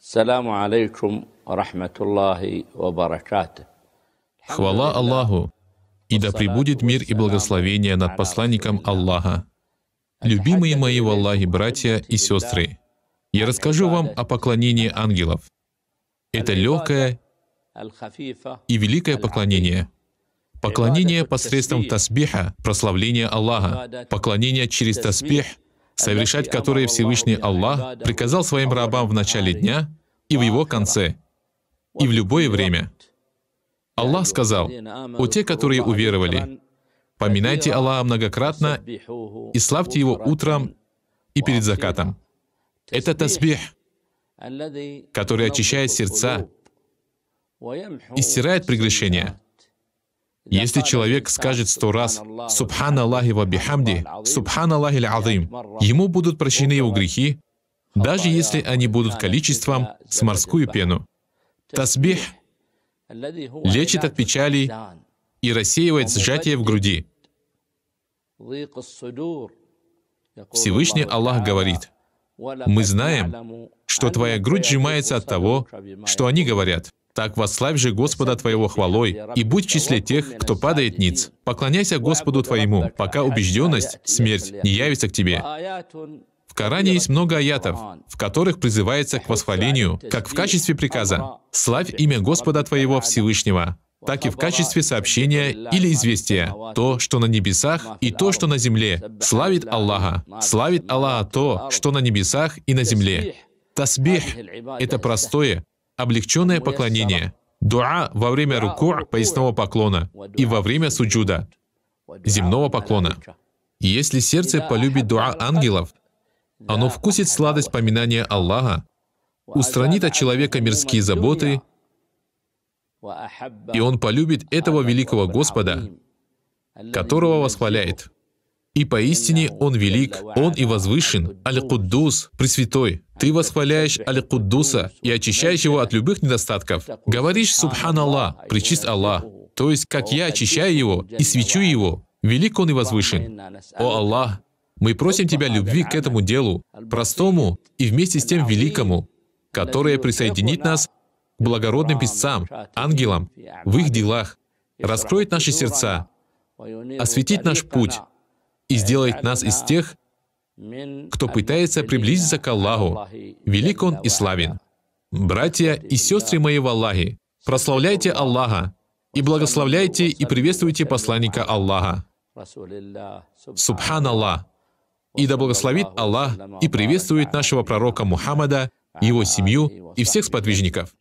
السلام عليكم ورحمة الله وبركاته Хвала Аллаху, и да пребудет мир и благословение над посланником Аллаха. Любимые мои в Аллахе братья и сестры, я расскажу вам о поклонении ангелов. Это легкое и великое поклонение. Поклонение посредством тасбиха, прославления Аллаха, поклонение через тасбих, совершать которое Всевышний Аллах приказал своим рабам в начале дня и в его конце, и в любое время. Аллах сказал, «У те, которые уверовали, поминайте Аллаха многократно и славьте Его утром и перед закатом». Это тасбих, который очищает сердца и стирает прегрешения. Если человек скажет сто раз «Субхан Аллахи ва бихамди», «Субхан Аллахи азим», ему будут прощены его грехи, даже если они будут количеством с морскую пену. Тасбих лечит от печали и рассеивает сжатие в груди. Всевышний Аллах говорит, «Мы знаем, что твоя грудь сжимается от того, что они говорят. Так восславь же Господа твоего хвалой, и будь в числе тех, кто падает ниц. Поклоняйся Господу твоему, пока убежденность, смерть, не явится к тебе». В Коране есть много аятов, в которых призывается к восхвалению, как в качестве приказа «Славь имя Господа твоего Всевышнего», так и в качестве сообщения или известия. То, что на небесах, и то, что на земле, славит Аллаха. Славит Аллаха то, что на небесах и на земле. Тасбих — это простое, облегченное поклонение. Дуа во время рукур поясного поклона и во время суджуда, земного поклона. Если сердце полюбит дуа ангелов, оно вкусит сладость поминания Аллаха, устранит от человека мирские заботы, и он полюбит этого великого Господа, которого восхваляет. И поистине Он велик, Он и возвышен. Аль-Куддус, Пресвятой, ты восхваляешь Аль-Куддуса и очищаешь его от любых недостатков. Говоришь «Субханаллах», «Причист Аллах», то есть, как я очищаю его и свечу его, велик Он и возвышен. О Аллах, мы просим Тебя любви к этому делу, простому и вместе с тем великому, которое присоединит нас к благородным писцам, ангелам, в их делах, раскроет наши сердца, осветит наш путь и сделает нас из тех, кто пытается приблизиться к Аллаху. Велик Он и славен. Братья и сестры мои в Аллахе, прославляйте Аллаха и благословляйте и приветствуйте посланника Аллаха. Субханаллах. И да благословит Аллах и приветствует нашего пророка Мухаммада, его семью и всех сподвижников.